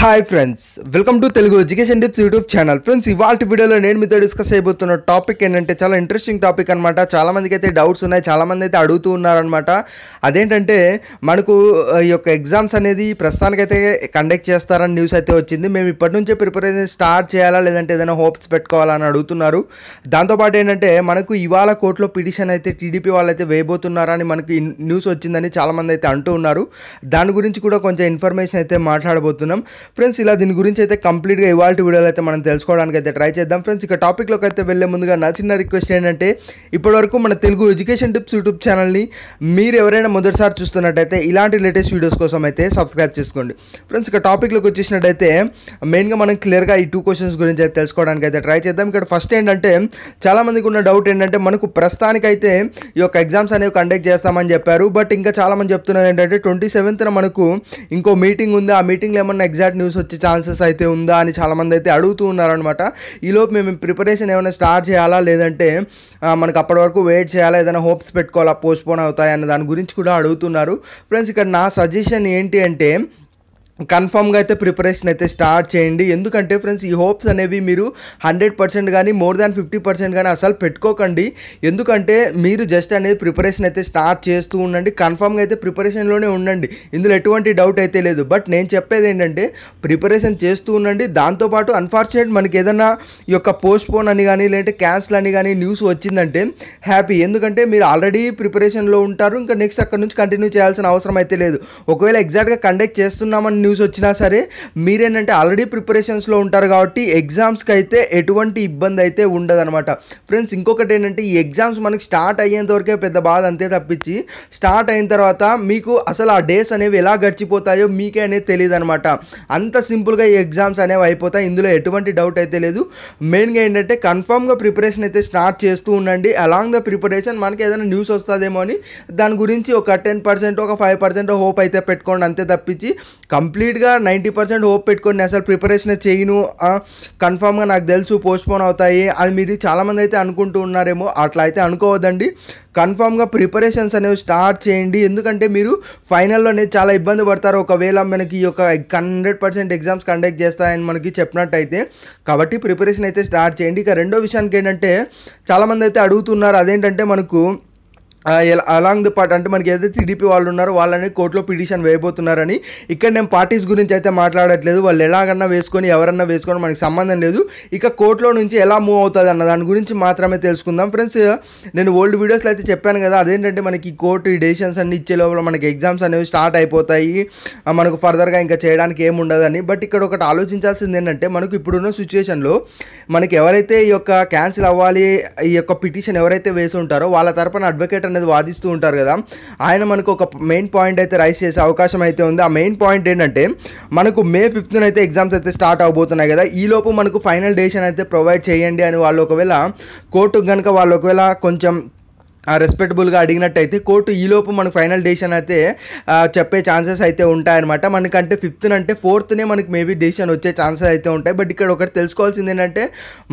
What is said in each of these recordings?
hi friends welcome to Telugu education tips YouTube channel friends ఇవాళ వీడియోలో నేను మీతో డిస్కస్ అయిపోతున్న టాపిక్ ఏంటంటే చాలా ఇంట్రెస్టింగ్ టాపిక్ అనమాట చాలామందికి అయితే డౌట్స్ ఉన్నాయి చాలామంది అయితే అడుగుతూ ఉన్నారనమాట అదేంటంటే మనకు ఈ యొక్క ఎగ్జామ్స్ అనేది ప్రస్తుతానికైతే కండక్ట్ చేస్తారని న్యూస్ అయితే వచ్చింది మేము ఇప్పటి నుంచే ప్రిపరేషన్ స్టార్ట్ చేయాలా లేదంటే ఏదైనా హోప్స్ పెట్టుకోవాలని అడుగుతున్నారు దాంతోపాటు ఏంటంటే మనకు ఇవాళ కోర్టులో పిటిషన్ అయితే టీడీపీ వాళ్ళు అయితే వేయబోతున్నారని మనకి న్యూస్ వచ్చిందని చాలామంది అయితే అంటూ ఉన్నారు దాని గురించి కూడా కొంచెం ఇన్ఫర్మేషన్ అయితే మాట్లాడబోతున్నాం ఫ్రెండ్స్ ఇలా దీని గురించి అయితే కంప్లీట్గా ఇవాళ వీడియోలో అయితే మనం తెలుసుకోవడానికి అయితే ట్రై చేద్దాం ఫ్రెండ్స్ ఇక టాపిక్లోకి అయితే వెళ్ళే ముందుగా నా చిన్న రిక్వెస్ట్ ఏంటంటే ఇప్పటివరకు మన తెలుగు ఎడ్యుకేషన్ టిప్స్ యూట్యూబ్ ఛానల్ని మీరు ఎవరైనా మొదటిసారి చూస్తున్నట్టయితే ఇలాంటి లేటెస్ట్ వీడియోస్ కోసం అయితే సబ్స్క్రైబ్ చేసుకోండి ఫ్రెండ్స్ ఇక టాపిక్లోకి వచ్చేసినట్టయితే మెయిన్గా మనం క్లియర్గా ఈ టూ క్వశ్చన్స్ గురించి అయితే తెలుసుకోవడానికి అయితే ట్రై చేద్దాం ఇక్కడ ఫస్ట్ ఏంటంటే చాలామందికి ఉన్న డౌట్ ఏంటంటే మనకు ప్రస్తుతానికైతే ఈ యొక్క ఎగ్జామ్స్ అనేవి కండక్ట్ చేస్తామని చెప్పారు బట్ ఇంకా చాలామంది చెప్తున్నారు ఏంటంటే ట్వంటీ సెవెంత్న మనకు ఇంకో మీటింగ్ ఉంది ఆ మీటింగ్లో ఏమన్నా ఎగ్జాక్ట్ హార్ట్ న్యూస్ వచ్చే ఛాన్సెస్ అయితే ఉందా అని చాలామంది అయితే అడుగుతూ ఉన్నారనమాట ఈలోపు మేము ప్రిపరేషన్ ఏమైనా స్టార్ట్ చేయాలా లేదంటే మనకు అప్పటి వరకు వెయిట్ చేయాలా ఏదైనా హోప్స్ పెట్టుకోవాలా పోస్ట్పోన్ అవుతాయి అన్న దాని గురించి కూడా అడుగుతున్నారు ఫ్రెండ్స్ ఇక్కడ నా సజెషన్ ఏంటి అంటే కన్ఫామ్గా అయితే ప్రిపరేషన్ అయితే స్టార్ట్ చేయండి ఎందుకంటే ఫ్రెండ్స్ ఈ హోప్స్ అనేవి మీరు హండ్రెడ్ పర్సెంట్ కానీ మోర్ దాన్ ఫిఫ్టీ పర్సెంట్ కానీ అసలు పెట్టుకోకండి ఎందుకంటే మీరు జస్ట్ అనేది ప్రిపరేషన్ అయితే స్టార్ట్ చేస్తూ ఉండండి కన్ఫామ్గా అయితే ప్రిపరేషన్లోనే ఉండండి ఇందులో ఎటువంటి డౌట్ అయితే లేదు బట్ నేను చెప్పేది ఏంటంటే ప్రిపరేషన్ చేస్తూ ఉండండి దాంతోపాటు అన్ఫార్చునేట్ మనకి ఏదైనా ఈ యొక్క పోస్ట్ పోన్ అని కానీ లేదంటే క్యాన్సిల్ అని కానీ న్యూస్ వచ్చిందంటే హ్యాపీ ఎందుకంటే మీరు ఆల్రెడీ ప్రిపరేషన్లో ఉంటారు ఇంకా నెక్స్ట్ అక్కడ నుంచి కంటిన్యూ చేయాల్సిన అవసరం అయితే లేదు ఒకవేళ ఎగ్జాక్ట్గా కండక్ట్ చేస్తున్నామని న్యూస్ వచ్చినా సరే మీరేంటంటే ఆల్రెడీ ప్రిపరేషన్స్లో ఉంటారు కాబట్టి ఎగ్జామ్స్కి అయితే ఎటువంటి ఇబ్బంది అయితే ఉండదనమాట ఫ్రెండ్స్ ఇంకొకటి ఏంటంటే ఈ ఎగ్జామ్స్ మనకి స్టార్ట్ అయ్యేంత వరకే పెద్ద బాధ అంతే తప్పించి స్టార్ట్ అయిన తర్వాత మీకు అసలు ఆ డేస్ అనేవి ఎలా గడిచిపోతాయో మీకే అనేది తెలియదు అనమాట అంత సింపుల్గా ఈ ఎగ్జామ్స్ అనేవి అయిపోతాయి ఇందులో ఎటువంటి డౌట్ అయితే లేదు మెయిన్గా ఏంటంటే కన్ఫామ్గా ప్రిపరేషన్ అయితే స్టార్ట్ చేస్తూ ఉండండి అలాంగ్ ద ప్రిపరేషన్ మనకి ఏదైనా న్యూస్ వస్తుందేమో అని దాని గురించి ఒక టెన్ పర్సెంట్ ఒక ఫైవ్ పర్సెంట్ హోప్ అయితే పెట్టుకోండి అంతే తప్పించి కంప్లీట్ కంప్లీట్గా నైంటీ పర్సెంట్ హోప్ పెట్టుకొని అసలు ప్రిపరేషన్ చేయను కన్ఫామ్గా నాకు తెలుసు పోస్ట్పోన్ అవుతాయి అని మీరు చాలామంది అయితే అనుకుంటూ ఉన్నారేమో అట్లా అయితే అనుకోవద్దండి కన్ఫామ్గా ప్రిపరేషన్స్ అనేవి స్టార్ట్ చేయండి ఎందుకంటే మీరు ఫైనల్లోనే చాలా ఇబ్బంది పడతారు ఒకవేళ మనకి ఒక హండ్రెడ్ పర్సెంట్ ఎగ్జామ్స్ కండక్ట్ చేస్తాయని మనకి చెప్పినట్టయితే కాబట్టి ప్రిపరేషన్ అయితే స్టార్ట్ చేయండి ఇక రెండో విషయానికి ఏంటంటే చాలామంది అయితే అడుగుతున్నారు అదేంటంటే మనకు అలాంగ్ ది పార్ట్ అంటే మనకి ఏదైతే టీడీపీ వాళ్ళు ఉన్నారో వాళ్ళని కోర్టులో పిటిషన్ వేయబోతున్నారని ఇక్కడ నేను పార్టీస్ గురించి అయితే మాట్లాడట్లేదు వాళ్ళు ఎలాగన్నా వేసుకొని ఎవరన్నా వేసుకొని మనకి సంబంధం లేదు ఇక కోర్టులో నుంచి ఎలా మూవ్ అవుతుంది అన్న దాని గురించి మాత్రమే తెలుసుకుందాం ఫ్రెండ్స్ నేను ఓల్డ్ వీడియోస్లో అయితే చెప్పాను కదా అదేంటంటే మనకి కోర్టు డెసిషన్స్ అన్ని ఇచ్చే లోపల మనకి ఎగ్జామ్స్ అనేవి స్టార్ట్ అయిపోతాయి మనకు ఫర్దర్గా ఇంకా చేయడానికి ఏముండదని బట్ ఇక్కడ ఒకటి ఆలోచించాల్సింది ఏంటంటే మనకు ఇప్పుడున్న సిచ్యువేషన్లో మనకి ఎవరైతే ఈ యొక్క క్యాన్సిల్ అవ్వాలి ఈ యొక్క పిటిషన్ ఎవరైతే వేసి ఉంటారో వాళ్ళ తరపున అడ్వకేట్ అనేది వాదిస్తూ ఉంటారు కదా ఆయన మనకు ఒక మెయిన్ పాయింట్ అయితే రైస్ చేసే అవకాశం అయితే ఉంది ఆ మెయిన్ పాయింట్ ఏంటంటే మనకు మే ఫిఫ్త్న అయితే ఎగ్జామ్స్ అయితే స్టార్ట్ అవబోతున్నాయి కదా ఈలోపు మనకు ఫైనల్ డేషన్ అయితే ప్రొవైడ్ చేయండి అని వాళ్ళు ఒకవేళ కోర్టుకు కనుక వాళ్ళు ఒకవేళ కొంచెం రెస్పెక్టబుల్గా అడిగినట్టయితే కోర్టు ఈ లోపు మనకు ఫైనల్ డెసిషన్ అయితే చెప్పే ఛాన్సెస్ అయితే ఉంటాయన్నమాట మనకంటే ఫిఫ్త్ అంటే ఫోర్త్నే మనకి మేబీ డెసిషన్ వచ్చే ఛాన్సెస్ అయితే ఉంటాయి బట్ ఇక్కడ ఒకటి తెలుసుకోవాల్సింది ఏంటంటే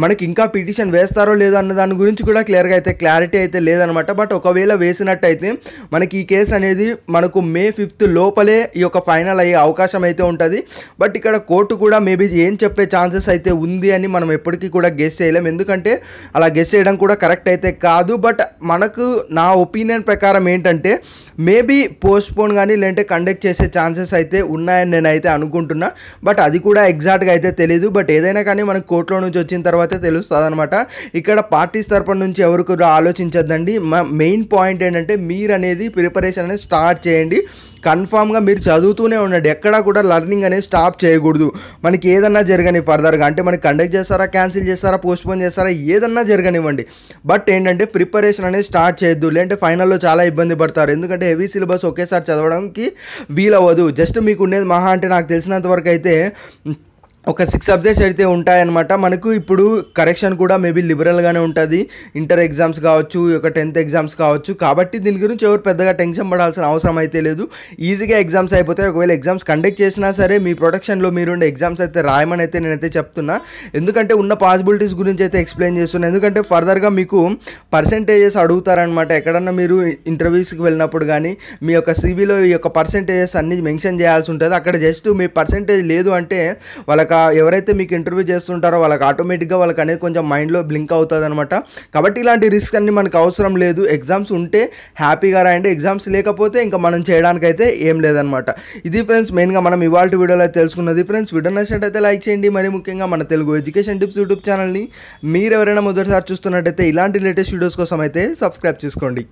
మనకి ఇంకా పిటిషన్ వేస్తారో లేదో అన్న దాని గురించి కూడా క్లియర్గా అయితే క్లారిటీ అయితే లేదనమాట బట్ ఒకవేళ వేసినట్టయితే మనకి ఈ కేసు అనేది మనకు మే ఫిఫ్త్ లోపలే ఈ యొక్క ఫైనల్ అయ్యే అవకాశం అయితే ఉంటుంది బట్ ఇక్కడ కోర్టు కూడా మేబీ ఏం చెప్పే ఛాన్సెస్ అయితే ఉంది అని మనం ఎప్పటికీ కూడా గెస్ చేయలేం ఎందుకంటే అలా గెస్ చేయడం కూడా కరెక్ట్ అయితే కాదు బట్ మనకు నాకు నా ఒపీనియన్ ప్రకారం ఏంటంటే మేబీ పోస్ట్పోన్ కానీ లేదంటే కండక్ట్ చేసే ఛాన్సెస్ అయితే ఉన్నాయని నేనైతే అనుకుంటున్నా బట్ అది కూడా ఎగ్జాక్ట్గా అయితే తెలియదు బట్ ఏదైనా కానీ మనకు కోర్టులో నుంచి వచ్చిన తర్వాతే తెలుస్తుంది అనమాట ఇక్కడ పార్టీస్ తరపున నుంచి ఎవరికి ఆలోచించద్దండి మా మెయిన్ పాయింట్ ఏంటంటే మీరు అనేది ప్రిపరేషన్ అనేది స్టార్ట్ చేయండి కన్ఫామ్గా మీరు చదువుతూనే ఉండండి ఎక్కడా కూడా లర్నింగ్ అనేది స్టాప్ చేయకూడదు మనకి ఏదన్నా జరగని ఫర్దర్గా అంటే మనకి కండక్ట్ చేస్తారా క్యాన్సిల్ చేస్తారా పోస్ట్పోన్ చేస్తారా ఏదన్నా జరగనివ్వండి బట్ ఏంటంటే ప్రిపరేషన్ అనేది స్టార్ట్ స్టార్ట్ చేయొద్దు లేదంటే ఫైనల్లో చాలా ఇబ్బంది పడతారు ఎందుకంటే హెవీ సిలబస్ ఒకేసారి చదవడానికి వీలవ్వదు జస్ట్ మీకు ఉండేది మహా అంటే నాకు తెలిసినంత వరకు అయితే ఒక సిక్స్ సబ్జెక్ట్స్ అయితే ఉంటాయన్నమాట మనకు ఇప్పుడు కరెక్షన్ కూడా మేబీ లిబరల్గానే ఉంటుంది ఇంటర్ ఎగ్జామ్స్ కావచ్చు ఒక టెన్త్ ఎగ్జామ్స్ కావచ్చు కాబట్టి దీని గురించి ఎవరు పెద్దగా టెన్షన్ పడాల్సిన అవసరం అయితే లేదు ఈజీగా ఎగ్జామ్స్ అయిపోతాయి ఒకవేళ ఎగ్జామ్స్ కండక్ట్ చేసినా సరే మీ ప్రొడక్షన్లో మీరుండే ఎగ్జామ్స్ అయితే రాయమని అయితే నేనైతే చెప్తున్నా ఎందుకంటే ఉన్న పాసిబిలిటీస్ గురించి అయితే ఎక్స్ప్లెయిన్ చేస్తున్నా ఎందుకంటే ఫర్దర్గా మీకు పర్సంటేజెస్ అడుగుతారనమాట ఎక్కడన్నా మీరు ఇంటర్వ్యూస్కి వెళ్ళినప్పుడు కానీ మీ యొక్క సివిలో ఈ యొక్క పర్సంటేజెస్ అన్ని మెన్షన్ చేయాల్సి ఉంటుంది అక్కడ జస్ట్ మీ పర్సంటేజ్ లేదు అంటే వాళ్ళకి మనకు ఎవరైతే మీకు ఇంటర్వ్యూ చేస్తుంటారో వాళ్ళకి ఆటోమేటిక్గా వాళ్ళకి అనేది కొంచెం మైండ్లో బ్లింక్ అవుతుంది అనమాట కాబట్టి ఇలాంటి రిస్క్ అన్ని మనకు అవసరం లేదు ఎగ్జామ్స్ ఉంటే హ్యాపీగా రాయండి ఎగ్జామ్స్ లేకపోతే ఇంకా మనం చేయడానికైతే ఏం లేదనమాట ఇది ఫ్రెండ్స్ మెయిన్గా మనం ఇవాళ వీడియోలో తెలుసుకున్నది ఫ్రెండ్స్ వీడియో నచ్చినట్టయితే లైక్ చేయండి మరి ముఖ్యంగా మన తెలుగు ఎడ్యుకేషన్ టిప్స్ యూట్యూబ్ ఛానల్ని మీరు ఎవరైనా మొదటిసారి చూస్తున్నట్టయితే ఇలాంటి లేటెస్ట్ వీడియోస్ కోసం అయితే సబ్స్క్రైబ్ చేసుకోండి